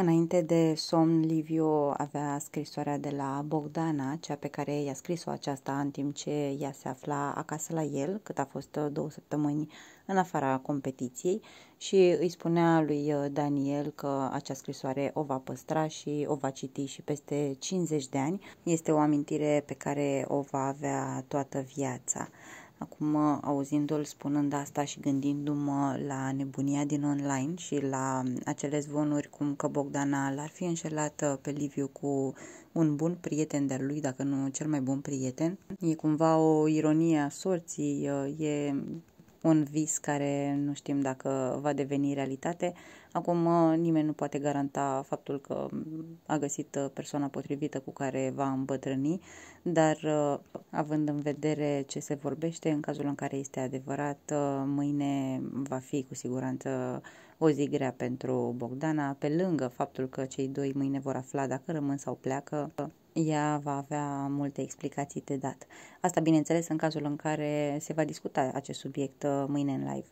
Înainte de somn, Liviu avea scrisoarea de la Bogdana, cea pe care i-a scris-o aceasta în timp ce ea se afla acasă la el, cât a fost uh, două săptămâni în afara competiției și îi spunea lui uh, Daniel că acea scrisoare o va păstra și o va citi și peste 50 de ani. Este o amintire pe care o va avea toată viața. Acum, auzindu-l spunând asta și gândindu-mă la nebunia din online și la acele zvonuri cum că Bogdana l-ar fi înșelat uh, pe Liviu cu un bun prieten de-al lui, dacă nu cel mai bun prieten, e cumva o ironie a sorții, uh, e un vis care nu știm dacă va deveni realitate. Acum uh, nimeni nu poate garanta faptul că a găsit uh, persoana potrivită cu care va îmbătrâni, dar uh, având în vedere ce se vorbește, în cazul în care este adevărat, mâine va fi cu siguranță o zi grea pentru Bogdana, pe lângă faptul că cei doi mâine vor afla dacă rămân sau pleacă ea va avea multe explicații de dat. Asta, bineînțeles, în cazul în care se va discuta acest subiect uh, mâine în live.